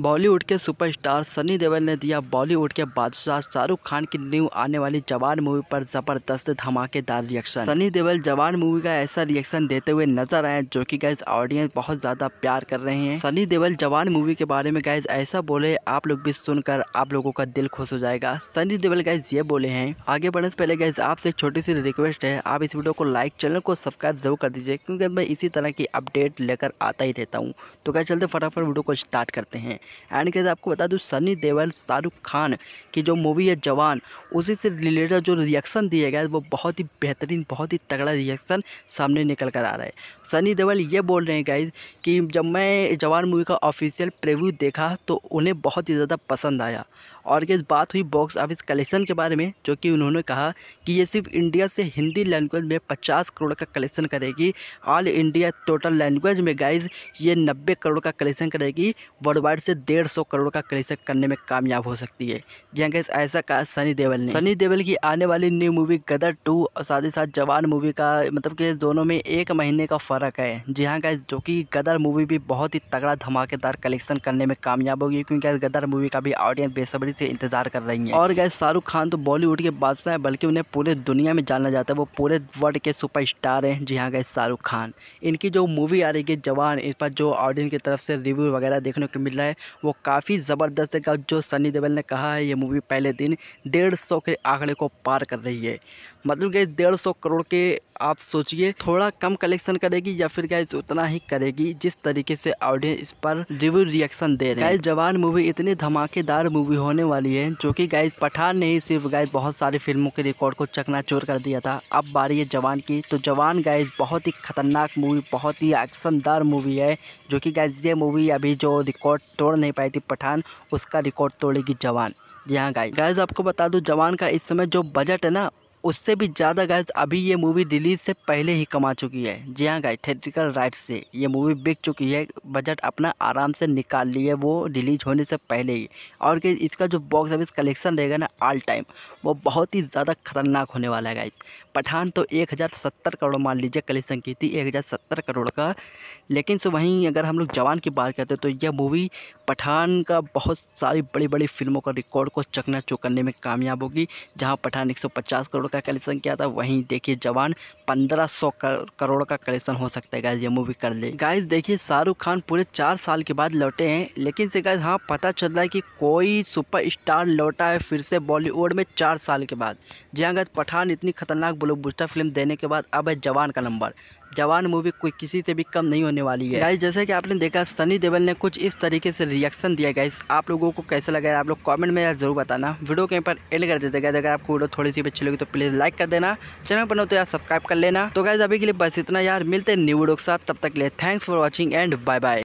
बॉलीवुड के सुपरस्टार सनी देवल ने दिया बॉलीवुड के बादशाह शाहरुख खान की न्यू आने वाली जवान मूवी पर जबरदस्त धमाकेदार रिएक्शन सनी देवल जवान मूवी का ऐसा रिएक्शन देते हुए नजर आए जो कि गैस ऑडियंस बहुत ज्यादा प्यार कर रहे हैं सनी देवल जवान मूवी के बारे में गैस ऐसा बोले आप लोग भी सुनकर आप लोगों का दिल खुश हो जाएगा सनी देवल गैस ये बोले हैं आगे बढ़ने से पहले गैस आपसे एक छोटी सी रिक्वेस्ट है आप इस वीडियो को लाइक चैनल को सब्सक्राइब जरूर कर दीजिए क्योंकि मैं इसी तरह की अपडेट लेकर आता ही रहता हूँ तो क्या चलते फटाफट वीडियो को स्टार्ट करते हैं एंड कैसे आपको बता दूँ सनी देवल शाहरुख खान की जो मूवी है जवान उसी से रिलेटेड जो रिएक्शन दिया गया वो बहुत ही बेहतरीन बहुत ही तगड़ा रिएक्शन सामने निकल कर आ रहा है सनी देवल ये बोल रहे हैं गाइज कि जब मैं जवान मूवी का ऑफिशियल प्रिव्यू देखा तो उन्हें बहुत ही ज़्यादा पसंद आया और इस बात हुई बॉक्स ऑफिस कलेक्शन के बारे में जो कि उन्होंने कहा कि ये सिर्फ इंडिया से हिंदी लैंग्वेज में 50 करोड़ का कलेक्शन करेगी ऑल इंडिया टोटल लैंग्वेज में गाइज ये 90 करोड़ का कलेक्शन करेगी वर्ल्ड वाइड से से डेढ़ सौ करोड़ का कलेक्शन करने में कामयाब हो सकती है जी हाँ ऐसा कहा सनी देवल ने सनी देवल की आने वाली न्यू मूवी गदर टू और साथ ही साथ जवान मूवी का मतलब कि दोनों में एक महीने का फ़र्क है जी हाँ जो कि गदर मूवी भी बहुत ही तगड़ा धमाकेदार कलेक्शन करने में कामयाब होगी क्योंकि गदर मूवी का भी ऑडियंस बेसब्री से इंतजार कर रही है और गए शाहरुख खान तो बॉलीवुड के बादशाह है बल्कि उन्हें पूरे दुनिया में जाना जाता है वो पूरे वर्ल्ड के सुपरस्टार हैं जी हाँ गए शाहरुख खान इनकी जो मूवी आ रही है जवान इस पर जो ऑडियंस की तरफ से रिव्यू वगैरह देखने को मिल रहा है वो काफ़ी ज़बरदस्त है जो सनी देवल ने कहा है ये मूवी पहले दिन डेढ़ सौ के आंकड़े को पार कर रही है मतलब कि डेढ़ सौ करोड़ के आप सोचिए थोड़ा कम कलेक्शन करेगी या फिर गैस उतना ही करेगी जिस तरीके से ऑडियंस इस पर रिव्यू रिएक्शन दे रहे हैं जवान मूवी इतनी धमाकेदार मूवी होने वाली है जो कि गाइज पठान ने ही सिर्फ गाइज बहुत सारी फिल्मों के रिकॉर्ड को चकनाचूर कर दिया था अब बारी है जवान की तो जवान गाइज बहुत ही खतरनाक मूवी बहुत ही एक्शनदार मूवी है जो कि गाइज ये मूवी अभी जो रिकॉर्ड तोड़ तोड़ नहीं पाई थी पठान उसका रिकॉर्ड तोड़ेगी जवान जी हाँ गाइज गाइज आपको बता दूँ जवान का इस समय जो बजट है ना उससे भी ज़्यादा गाइज अभी ये मूवी रिलीज़ से पहले ही कमा चुकी है जी हाँ गाइज थेट्रिकल राइट से ये मूवी बिक चुकी है बजट अपना आराम से निकाल ली है वो रिलीज होने से पहले ही और कि इसका जो बॉक्स ऑफिस कलेक्शन रहेगा ना ऑल टाइम वो बहुत ही ज़्यादा खतरनाक होने वाला है गाइज पठान तो एक हज़ार सत्तर करोड़ मान लीजिए कलेक्शन की थी एक हज़ार सत्तर करोड़ का लेकिन सो वहीं अगर हम लोग जवान की बात करते हैं तो यह मूवी पठान का बहुत सारी बड़ी बड़ी फिल्मों का रिकॉर्ड को चकना करने में कामयाब होगी जहाँ पठान एक सौ पचास करोड़ का कलेक्शन किया था वही देखिए जवान पंद्रह सौ करोड़ का कलेक्शन हो सकता है गाइज ये मूवी कर ले गाइज देखिए शाहरुख खान पूरे चार साल के बाद लौटे हैं लेकिन से गाइज हाँ पता चल रहा है कि कोई सुपर स्टार लौटा है फिर से बॉलीवुड में चार साल के बाद जी हाँ गाइज पठान इतनी खतरनाक ब्लॉकबस्टर फिल्म देने के बाद अब है जवान का नंबर जवान मूवी कोई किसी से भी कम नहीं होने वाली है गाइस जैसे कि आपने देखा सनी देवल ने कुछ इस तरीके से रिएक्शन दिया गाइस आप लोगों को कैसा लगा आप लोग कमेंट में जरूर बताना वीडियो के पर एंड कर देते गाइस अगर आपको वीडियो थोड़ी सी अच्छी लगी तो प्लीज़ लाइक कर देना चैनल पर तो यार सब्सक्राइब कर लेना तो गाइज अभी के लिए बस इतना यार मिलते न्यू वीडियो के साथ तब तक ले लिए thanks for watching and bye bye